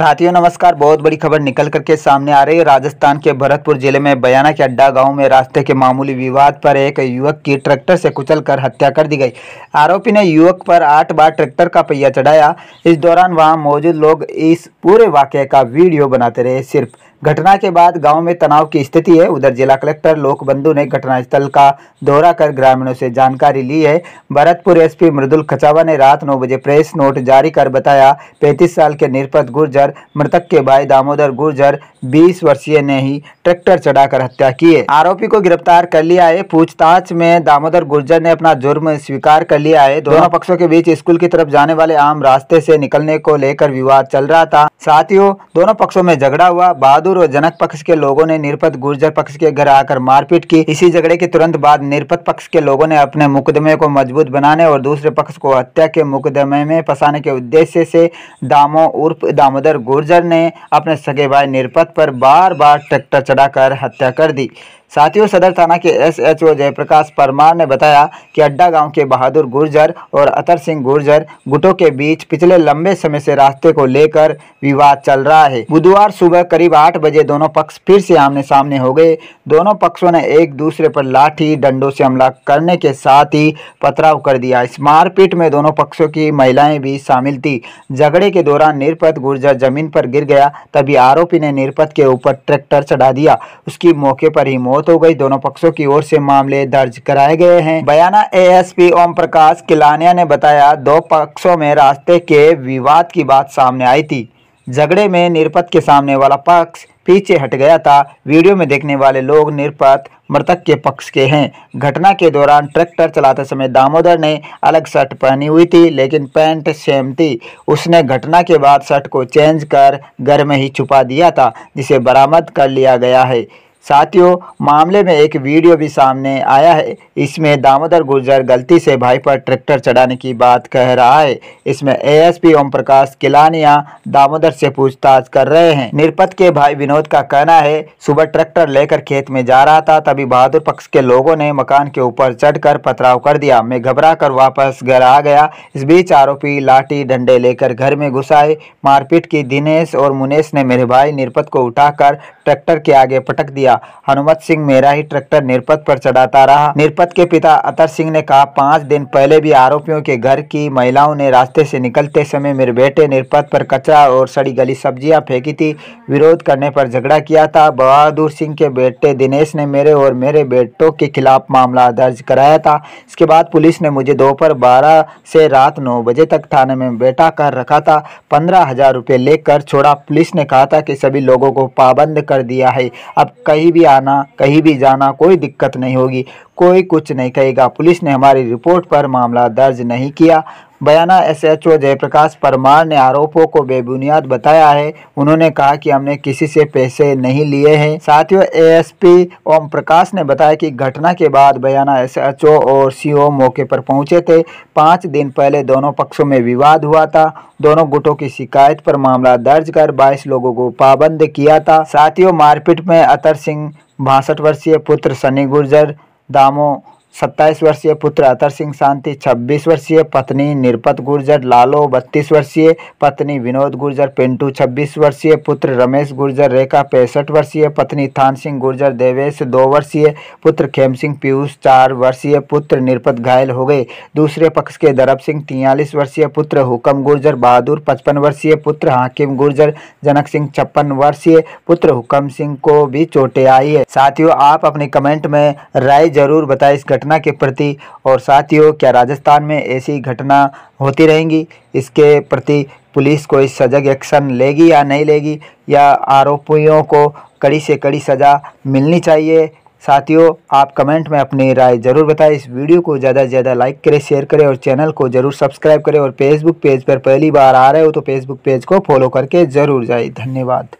साथियों नमस्कार बहुत बड़ी खबर निकल करके सामने आ रही है राजस्थान के भरतपुर जिले में बयाना के अड्डा गांव में रास्ते के मामूली विवाद पर एक युवक की ट्रैक्टर से कुचलकर हत्या कर दी गई आरोपी ने युवक पर आठ बार ट्रैक्टर का पहिया चढ़ाया इस दौरान वहां मौजूद लोग इस पूरे वाक्य का वीडियो बनाते रहे सिर्फ घटना के बाद गांव में तनाव की स्थिति है उधर जिला कलेक्टर लोक बंधु ने घटनास्थल का दौरा कर ग्रामीणों से जानकारी ली है भरतपुर एसपी मृदुल खचावा ने रात नौ बजे प्रेस नोट जारी कर बताया 35 साल के निरपत गुर्जर मृतक के भाई दामोदर गुर्जर बीस वर्षीय ने ही ट्रैक्टर चढ़ाकर हत्या की है आरोपी को गिरफ्तार कर लिया है पूछताछ में दामोदर गुर्जर ने अपना जुर्म स्वीकार कर लिया है दोनों पक्षों के बीच स्कूल की तरफ जाने वाले आम रास्ते से निकलने को लेकर विवाद चल रहा था साथियों दोनों पक्षों में झगड़ा हुआ बहादुर और जनक पक्ष के लोगों ने निरपत गुर्जर पक्ष के घर आकर मारपीट की इसी झगड़े के तुरंत बाद निरपत पक्ष के लोगों ने अपने मुकदमे को मजबूत बनाने और दूसरे पक्ष को हत्या के मुकदमे में फंसाने के उद्देश्य से दामो उर्फ दामोदर गुर्जर ने अपने सगे भाई निरपत पर बार बार ट्रैक्टर चढ़ाकर हत्या कर दी साथियों सदर थाना के एसएचओ जयप्रकाश परमार ने बताया कि अड्डा गांव के बहादुर गुर्जर और अतर सिंह गुर्जर गुटों के बीच पिछले लंबे समय से रास्ते को लेकर विवाद चल रहा है बुधवार सुबह करीब आठ बजे दोनों पक्ष फिर से आमने सामने हो गए दोनों पक्षों ने एक दूसरे पर लाठी डंडों से हमला करने के साथ ही पथराव कर दिया इस मारपीट में दोनों पक्षों की महिलाएं भी शामिल थी झगड़े के दौरान निरपत गुर्जर जमीन पर गिर गया तभी आरोपी ने निरपत के ऊपर ट्रैक्टर चढ़ा दिया उसकी मौके पर ही मौत मौत हो गई दोनों पक्षों की ओर से मामले दर्ज कराए गए हैं बयाना एएसपी ओम प्रकाश किलानिया ने बताया दो पक्षों में रास्ते के विवाद की बात सामने आई थी झगड़े में निरपत के सामने वाला पक्ष पीछे हट गया था वीडियो में देखने वाले लोग निरपत मृतक के पक्ष के हैं घटना के दौरान ट्रैक्टर चलाते समय दामोदर ने अलग शर्ट पहनी हुई थी लेकिन पैंट सेम थी उसने घटना के बाद शर्ट को चेंज कर घर में ही छुपा दिया था जिसे बरामद कर लिया गया है साथियों मामले में एक वीडियो भी सामने आया है इसमें दामोदर गुर्जर गलती से भाई पर ट्रैक्टर चढ़ाने की बात कह रहा है इसमें एएसपी ओम प्रकाश किलानिया दामोदर से पूछताछ कर रहे हैं निरपत के भाई विनोद का कहना है सुबह ट्रैक्टर लेकर खेत में जा रहा था तभी बहादुर पक्ष के लोगों ने मकान के ऊपर चढ़कर पथराव कर दिया मैं घबरा कर वापस घर आ गया इस बीच आरोपी लाठी डंडे लेकर घर में घुस आए मारपीट की दिनेश और मुनेश ने मेरे भाई निरपत को उठाकर ट्रैक्टर के आगे पटक दिया किया हनुमत सिंह मेरा ही ट्रैक्टर निरपत पर चढ़ाता रहा निरपत के पिता अतर सिंह ने कहा पाँच दिन पहले भी आरोपियों के घर की महिलाओं ने रास्ते से निकलते समय मेरे बेटे निरपत पर कचरा और सड़ी गली सब्जियां फेंकी थी विरोध करने पर झगड़ा किया था बहादुर सिंह के बेटे दिनेश ने मेरे और मेरे बेटों के खिलाफ मामला दर्ज कराया था इसके बाद पुलिस ने मुझे दोपहर बारह से रात नौ बजे तक थाने में बैठा कर रखा था पंद्रह हजार लेकर छोड़ा पुलिस ने कहा था कि सभी लोगों को पाबंद कर दिया है अब कई कहीं भी आना कहीं भी जाना कोई दिक्कत नहीं होगी कोई कुछ नहीं कहेगा पुलिस ने हमारी रिपोर्ट पर मामला दर्ज नहीं किया बयाना एसएचओ जयप्रकाश परमार ने आरोपों को बेबुनियाद बताया है उन्होंने कहा कि हमने किसी से पैसे नहीं लिए हैं साथियों एएसपी ओम प्रकाश ने बताया कि घटना के बाद बयाना एसएचओ और सीओ मौके पर पहुंचे थे पाँच दिन पहले दोनों पक्षों में विवाद हुआ था दोनों गुटों की शिकायत पर मामला दर्ज कर बाईस लोगों को पाबंद किया था साथियों मारपीट में अतर सिंह बासठ वर्षीय पुत्र सनी गुर्जर दामो सत्ताईस वर्षीय पुत्र अतर सिंह शांति छब्बीस वर्षीय पत्नी निरपत गुर्जर लालो बत्तीस वर्षीय पत्नी विनोद गुर्जर पिंटू छब्बीस वर्षीय पुत्र रमेश गुर्जर रेखा पैंसठ वर्षीय पत्नी थान सिंह गुर्जर देवेश दो वर्षीय पुत्र खेम सिंह पीयूष चार वर्षीय पुत्र निरपत घायल हो गए दूसरे पक्ष के दरब सिंह तियालीस वर्षीय पुत्र हुक्म गुर्जर बहादुर पचपन वर्षीय पुत्र हाकिम गुर्जर जनक सिंह छप्पन वर्षीय पुत्र हुक्म सिंह को भी चोटें आई है साथियों आप अपने कमेंट में राय जरूर बताए इस घटना के प्रति और साथियों क्या राजस्थान में ऐसी घटना होती रहेंगी इसके प्रति पुलिस कोई सजग एक्शन लेगी या नहीं लेगी या आरोपियों को कड़ी से कड़ी सज़ा मिलनी चाहिए साथियों आप कमेंट में अपनी राय जरूर बताएं इस वीडियो को ज़्यादा से ज़्यादा लाइक करें शेयर करें और चैनल को ज़रूर सब्सक्राइब करें और फेसबुक पेज पर पहली बार आ रहे हो तो फेसबुक पेज को फॉलो करके ज़रूर जाए धन्यवाद